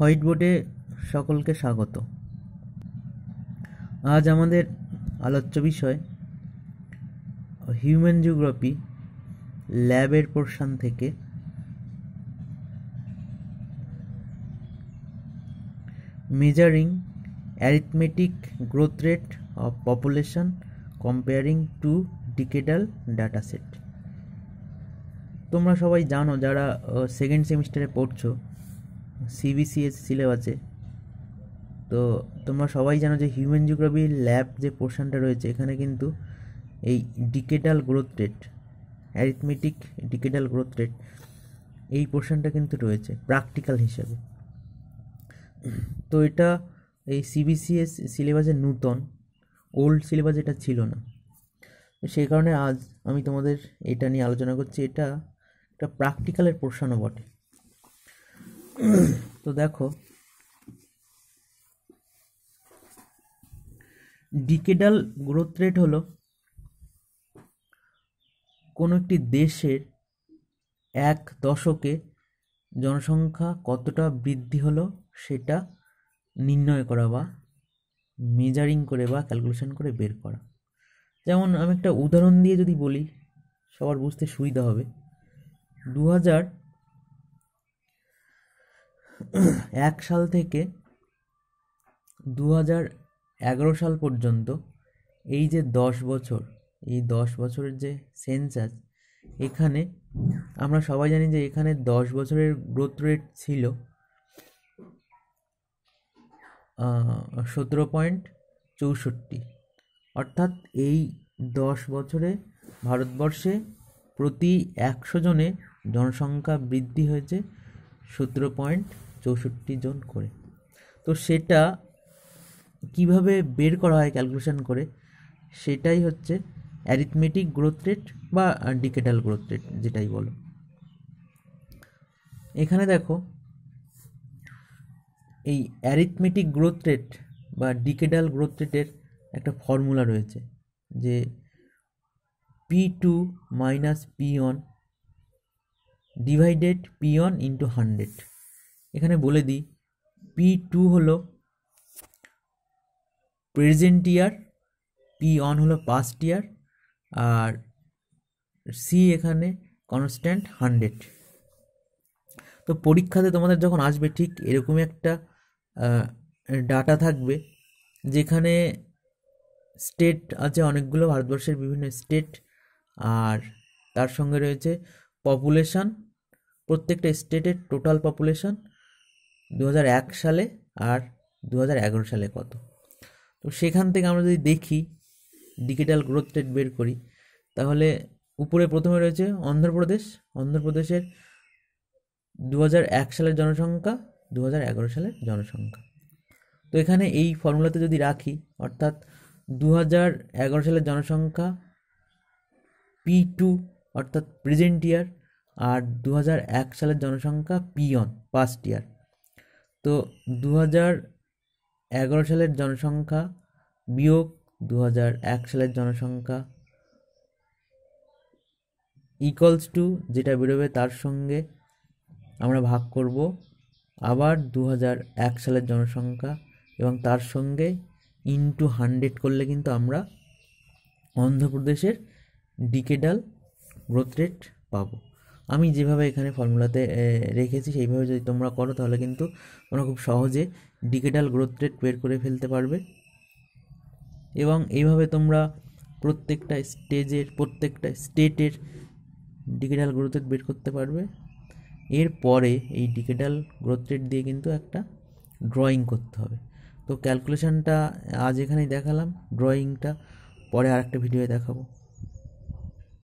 white বোর্ডে সকলকে স্বাগত আজ আমাদের আলোচ্য বিষয় হিউম্যান জিওগ্রাফি ল্যাবের পোর্শান থেকে measuring arithmetic growth rate of population comparing to decadal set তোমরা সবাই জানো যারা সেকেন্ড সেমিস্টারে পড়ছো সিবিসিএস সিলেবাসে তো তোমরা সবাই জানো যে হিউম্যান জিওগ্রাফির ল্যাব যে পোর্শনটা রয়েছে এখানে কিন্তু এই decadal growth rate arithmetic decadal growth rate এই পোর্শনটা কিন্তু রয়েছে প্র্যাকটিক্যাল হিসাবে তো এটা এই সিবিসিএস সিলেবাসে নূতন ওল্ড সিলেবাস এটা ছিল না সেই কারণে আজ আমি তোমাদের এটা নিয়ে আলোচনা করছি এটা একটা প্র্যাকটিক্যালের পোর্শনও বটে তো দেখো ডিকেডাল গ্রোথ রেট হলো কোনো একটি দেশের এক দশকে জনসংখ্যা কতটা বৃদ্ধি হলো সেটা নির্ণয় করা বা মেজারিং করে বা ক্যালকুলেশন করে বের করা যেমন আমি একটা উদাহরণ দিয়ে যদি বলি সবার বুঝতে সুবিধা হবে দু হাজার এক সাল থেকে দু হাজার এগারো সাল পর্যন্ত এই যে দশ বছর এই দশ বছরের যে সেন্সাস এখানে আমরা সবাই জানি যে এখানে দশ বছরের গ্রোথ রেট ছিল সতেরো পয়েন্ট চৌষট্টি অর্থাৎ এই দশ বছরে ভারতবর্ষে প্রতি একশো জনে জনসংখ্যা বৃদ্ধি হয়েছে সতেরো পয়েন্ট চৌষট্টি জন করে তো সেটা কিভাবে বের করা হয় ক্যালকুলেশন করে সেটাই হচ্ছে অ্যারিথমেটিক গ্রোথ রেট বা ডিকেটাল গ্রোথ রেট যেটাই বলো এখানে দেখো এই অ্যারিথমেটিক গ্রোথ রেট বা ডিকেডাল গ্রোথ রেটের একটা ফর্মুলা রয়েছে যে P two minus P one divided P one into hundred এখানে বলে দিই পি টু হলো প্রেজেন্ট ইয়ার পি অন হলো পাস্ট ইয়ার আর সি এখানে কনস্ট্যান্ট হান্ড্রেড তো পরীক্ষাতে তোমাদের যখন আসবে ঠিক এরকম একটা ডাটা থাকবে যেখানে স্টেট আছে অনেকগুলো ভারতবর্ষের বিভিন্ন স্টেট আর তার সঙ্গে রয়েছে পপুলেশান প্রত্যেকটা স্টেটের টোটাল পপুলেশান দু সালে আর দু সালে কত তো সেখান থেকে আমরা যদি দেখি ডিজিটাল গ্রোথ রেট বের করি তাহলে উপরে প্রথমে রয়েছে অন্ধ্রপ্রদেশ অন্ধ্রপ্রদেশের দু সালের জনসংখ্যা দু সালের জনসংখ্যা তো এখানে এই ফর্মুলাতে যদি রাখি অর্থাৎ দু সালের জনসংখ্যা পি টু অর্থাৎ প্রেজেন্ট ইয়ার আর দু সালের জনসংখ্যা পি অন পাস্ট ইয়ার তো দু হাজার এগারো সালের জনসংখ্যা বিয়োগ দু হাজার এক সালের জনসংখ্যা ইকলস টু যেটা বেরোবে তার সঙ্গে আমরা ভাগ করব আবার দু হাজার এক সালের জনসংখ্যা এবং তার সঙ্গে ইনটু হান্ড্রেড করলে কিন্তু আমরা অন্ধ্রপ্রদেশের ডিকেডাল গ্রোথ রেট পাবো আমি যেভাবে এখানে ফর্মুলাতে রেখেছি সেইভাবে যদি তোমরা করো তাহলে কিন্তু তোমরা খুব সহজে ডিকেটাল গ্রোথ রেট বের করে ফেলতে পারবে এবং এইভাবে তোমরা প্রত্যেকটা স্টেজের প্রত্যেকটা স্টেটের ডিকেটাল গ্রোথ রেট বের করতে পারবে এরপরে এই ডিকেটাল গ্রোথ রেট দিয়ে কিন্তু একটা ড্রয়িং করতে হবে তো ক্যালকুলেশনটা আজ এখানেই দেখালাম ড্রয়িংটা পরে আরেকটা ভিডিওয়ে দেখাবো